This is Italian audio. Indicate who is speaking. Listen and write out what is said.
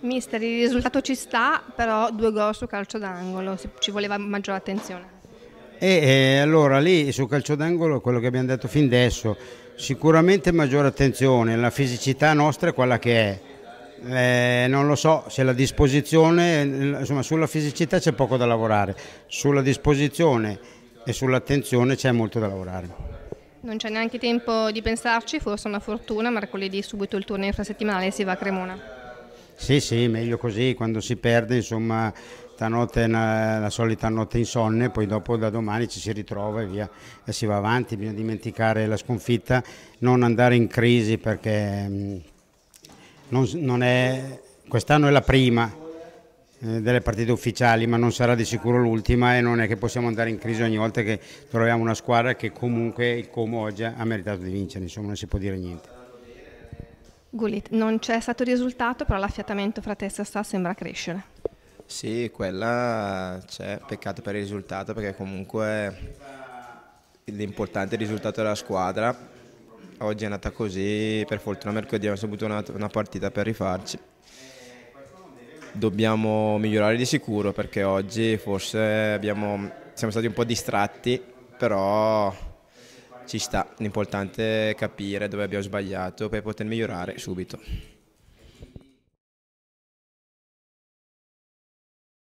Speaker 1: Mister, il risultato ci sta, però due gol su calcio d'angolo, ci voleva maggiore attenzione.
Speaker 2: E, e allora lì su calcio d'angolo quello che abbiamo detto fin adesso, sicuramente maggiore attenzione, la fisicità nostra è quella che è. Eh, non lo so se la disposizione, insomma sulla fisicità c'è poco da lavorare, sulla disposizione e sull'attenzione c'è molto da lavorare.
Speaker 1: Non c'è neanche tempo di pensarci, forse una fortuna, mercoledì subito il turno infrasettimanale si va a Cremona.
Speaker 2: Sì, sì, meglio così, quando si perde, insomma, stanotte è la solita notte insonne, poi dopo da domani ci si ritrova e via, e si va avanti, bisogna dimenticare la sconfitta, non andare in crisi perché mm, non, non è, quest'anno è la prima eh, delle partite ufficiali ma non sarà di sicuro l'ultima e non è che possiamo andare in crisi ogni volta che troviamo una squadra che comunque il Como oggi ha meritato di vincere, insomma non si può dire niente.
Speaker 1: Gulit, non c'è stato risultato, però l'affiatamento fra testa e sta sembra crescere.
Speaker 3: Sì, quella c'è, peccato per il risultato perché comunque l'importante è il risultato della squadra. Oggi è andata così, per fortuna mercoledì abbiamo avuto una, una partita per rifarci. Dobbiamo migliorare di sicuro perché oggi forse abbiamo, siamo stati un po' distratti, però ci sta, l'importante è capire dove
Speaker 1: abbiamo sbagliato per poter migliorare subito.